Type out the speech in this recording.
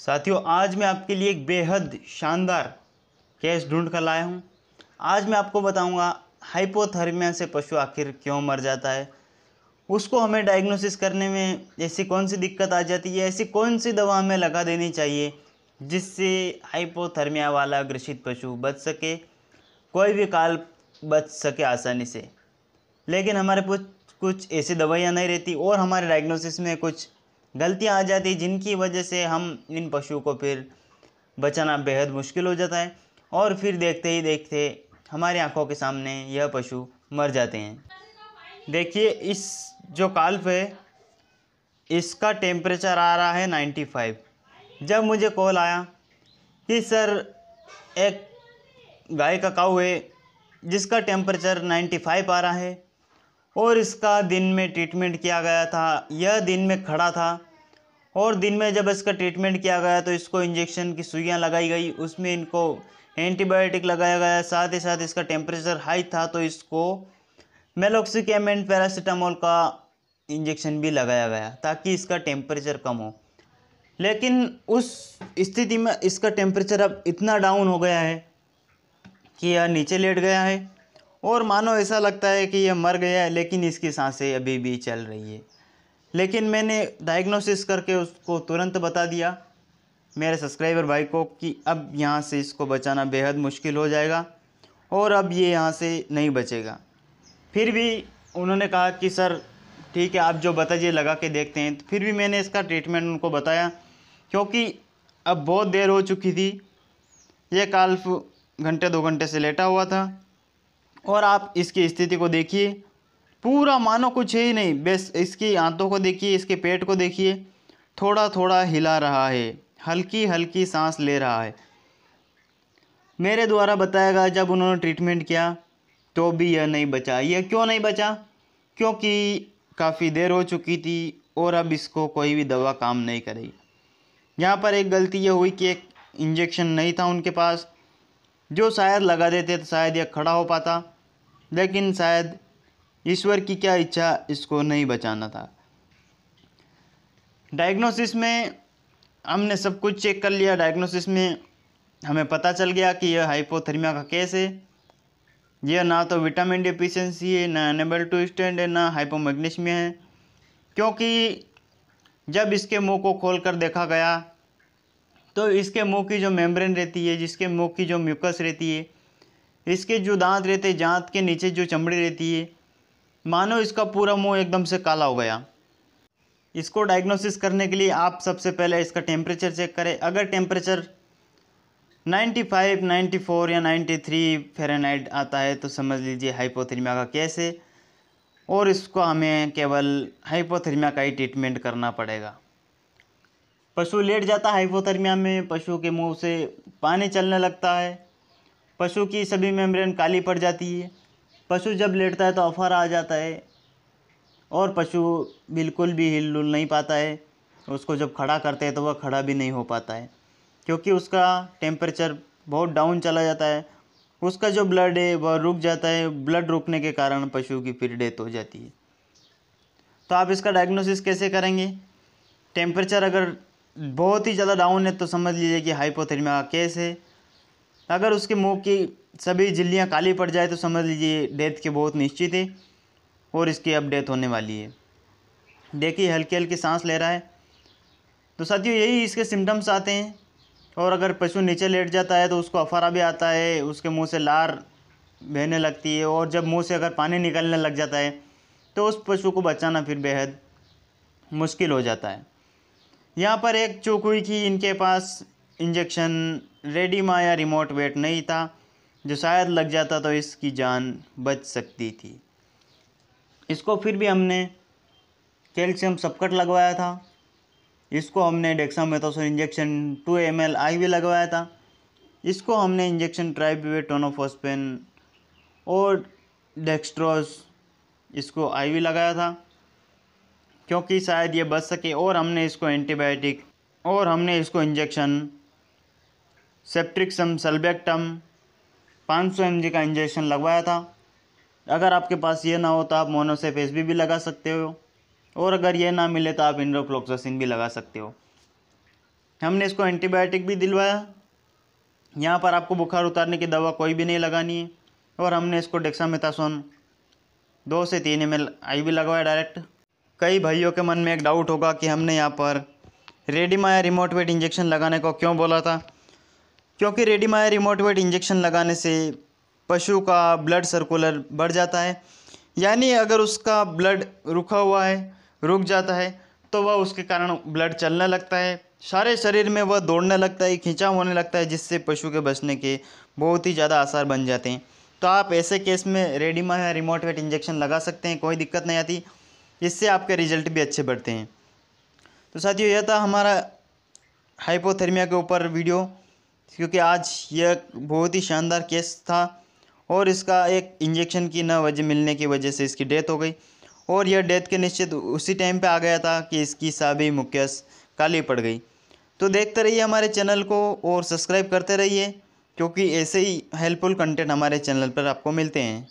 साथियों आज मैं आपके लिए एक बेहद शानदार केस ढूंढ कर लाया हूँ आज मैं आपको बताऊँगा हाइपोथर्मिया से पशु आखिर क्यों मर जाता है उसको हमें डायग्नोसिस करने में ऐसी कौन सी दिक्कत आ जाती है ऐसी कौन सी दवा हमें लगा देनी चाहिए जिससे हाइपोथर्मिया वाला ग्रसित पशु बच सके कोई भी काल बच सके आसानी से लेकिन हमारे कुछ कुछ ऐसी दवाइयाँ नहीं रहती और हमारे डायग्नोसिस में कुछ गलतियाँ आ जाती जिनकी वजह से हम इन पशुओं को फिर बचाना बेहद मुश्किल हो जाता है और फिर देखते ही देखते हमारी आंखों के सामने यह पशु मर जाते हैं देखिए इस जो काल्प है इसका टेम्परेचर आ रहा है 95 जब मुझे कॉल आया कि सर एक गाय का काऊ है जिसका टेम्परेचर 95 आ रहा है और इसका दिन में ट्रीटमेंट किया गया था यह दिन में खड़ा था और दिन में जब इसका ट्रीटमेंट किया गया तो इसको इंजेक्शन की सुइयाँ लगाई गई उसमें इनको एंटीबायोटिक लगाया गया साथ ही साथ इसका टेम्परेचर हाई था तो इसको मेलोक्सिकेम एंड पैरासीटामोल का इंजेक्शन भी लगाया गया ताकि इसका टेम्परेचर कम हो लेकिन उस स्थिति में इसका टेम्परेचर अब इतना डाउन हो गया है कि यह नीचे लेट गया है और मानो ऐसा लगता है कि यह मर गया है लेकिन इसकी सांसें अभी भी चल रही है लेकिन मैंने डायग्नोसिस करके उसको तुरंत बता दिया मेरे सब्सक्राइबर भाई को कि अब यहाँ से इसको बचाना बेहद मुश्किल हो जाएगा और अब ये यहाँ से नहीं बचेगा फिर भी उन्होंने कहा कि सर ठीक है आप जो बताइए लगा के देखते हैं तो फिर भी मैंने इसका ट्रीटमेंट उनको बताया क्योंकि अब बहुत देर हो चुकी थी ये काल्फ घंटे दो घंटे से लेटा हुआ था और आप इसकी स्थिति को देखिए पूरा मानो कुछ है ही नहीं बस इसकी आंतों को देखिए इसके पेट को देखिए थोड़ा थोड़ा हिला रहा है हल्की हल्की सांस ले रहा है मेरे द्वारा बताया गया जब उन्होंने ट्रीटमेंट किया तो भी यह नहीं बचा यह क्यों नहीं बचा क्योंकि काफ़ी देर हो चुकी थी और अब इसको कोई भी दवा काम नहीं करेगी यहाँ पर एक गलती यह हुई कि एक इंजेक्शन नहीं था उनके पास जो शायद लगा देते तो शायद यह खड़ा हो पाता लेकिन शायद ईश्वर की क्या इच्छा इसको नहीं बचाना था डायग्नोसिस में हमने सब कुछ चेक कर लिया डायग्नोसिस में हमें पता चल गया कि यह हाइपोथर्मिया का केस है यह ना तो विटामिन डिफिशेंसी है ना एनेबल टू स्टैंड है ना हाइपोमैग्नीशिया है क्योंकि जब इसके मुंह को खोल कर देखा गया तो इसके मुंह की जो मेम्ब्रेन रहती है जिसके मुंह की जो म्यूकस रहती है इसके जो दांत रहते हैं दांत के नीचे जो चमड़ी रहती है मानो इसका पूरा मुंह एकदम से काला हो गया इसको डायग्नोसिस करने के लिए आप सबसे पहले इसका टेम्परेचर चेक करें अगर टेम्परेचर 95, 94 या 93 फेरेनाइट आता है तो समझ लीजिए हाइपोथर्मिया का केस है और इसको हमें केवल हाइपोथर्मिया का ही ट्रीटमेंट करना पड़ेगा पशु लेट जाता है हाइपोथर्मिया में पशु के मुंह से पानी चलने लगता है पशु की सभी मेम्ब्रेन काली पड़ जाती है पशु जब लेटता है तो ऑफ़र आ जाता है और पशु बिल्कुल भी हिल डुल नहीं पाता है उसको जब खड़ा करते हैं तो वह खड़ा भी नहीं हो पाता है क्योंकि उसका टेम्परेचर बहुत डाउन चला जाता है उसका जो ब्लड है वह रुक जाता है ब्लड रुकने के कारण पशु की फिर डेथ हो जाती है तो आप इसका डायग्नोसिस कैसे करेंगे टेम्परेचर अगर बहुत ही ज़्यादा डाउन है तो समझ लीजिए कि हाइपोथर्मिया केस है अगर उसके मुंह की सभी झिल्लियाँ काली पड़ जाए तो समझ लीजिए डेथ के बहुत निश्चित है और इसकी अब डेथ होने वाली है देखिए हल्की हल्की सांस ले रहा है तो साथियों यही इसके सिम्टम्स आते हैं और अगर पशु नीचे लेट जाता है तो उसको अफारा भी आता है उसके मुंह से लार बहने लगती है और जब मुंह से अगर पानी निकलने लग जाता है तो उस पशु को बचाना फिर बेहद मुश्किल हो जाता है यहाँ पर एक चौकड़ी की इनके पास इंजेक्शन रेडी माया या रिमोट वेट नहीं था जो शायद लग जाता तो इसकी जान बच सकती थी इसको फिर भी हमने कैल्शियम सबकट लगवाया था इसको हमने डेक्सामेथोसोन इंजेक्शन 2 एम एल आई लगवाया था इसको हमने इंजेक्शन ट्राइब्यूट और डेक्स्ट्रोस इसको आईवी लगाया था क्योंकि शायद ये बच सके और हमने इसको एंटीबायोटिक और हमने इसको इंजेक्शन सेप्ट्रिक्सम सल्बेक्टम 500 सौ का इंजेक्शन लगवाया था अगर आपके पास ये ना हो तो आप मोनोसेफ एस भी, भी लगा सकते हो और अगर ये ना मिले तो आप इंड्रोक्लोक्सासिन भी लगा सकते हो हमने इसको एंटीबायोटिक भी दिलवाया यहाँ पर आपको बुखार उतारने की दवा कोई भी नहीं लगानी है और हमने इसको डेक्सामेथासोन दो से तीन एम एल आई भी लगवाया डायरेक्ट कई भाइयों के मन में एक डाउट होगा कि हमने यहाँ पर रेडीमाया रिमोट वेट इंजेक्शन लगाने को क्यों बोला था क्योंकि रेडीमायर इमोटिवेट इंजेक्शन लगाने से पशु का ब्लड सर्कुलर बढ़ जाता है यानी अगर उसका ब्लड रुका हुआ है रुक जाता है तो वह उसके कारण ब्लड चलने लगता है सारे शरीर में वह दौड़ने लगता है खींचा होने लगता है जिससे पशु के बचने के बहुत ही ज़्यादा आसार बन जाते हैं तो आप ऐसे केस में रेडिमा या रिमोट वेट इंजेक्शन लगा सकते हैं कोई दिक्कत नहीं आती इससे आपके रिजल्ट भी अच्छे बढ़ते हैं तो साथियों यह था हमारा हाइपोथर्मिया के ऊपर वीडियो क्योंकि आज यह बहुत ही शानदार केस था और इसका एक इंजेक्शन की न वजह मिलने की वजह से इसकी डेथ हो गई और यह डेथ के निश्चित उसी टाइम पे आ गया था कि इसकी साबी मुकेश काली पड़ गई तो देखते रहिए हमारे चैनल को और सब्सक्राइब करते रहिए क्योंकि ऐसे ही हेल्पफुल कंटेंट हमारे चैनल पर आपको मिलते हैं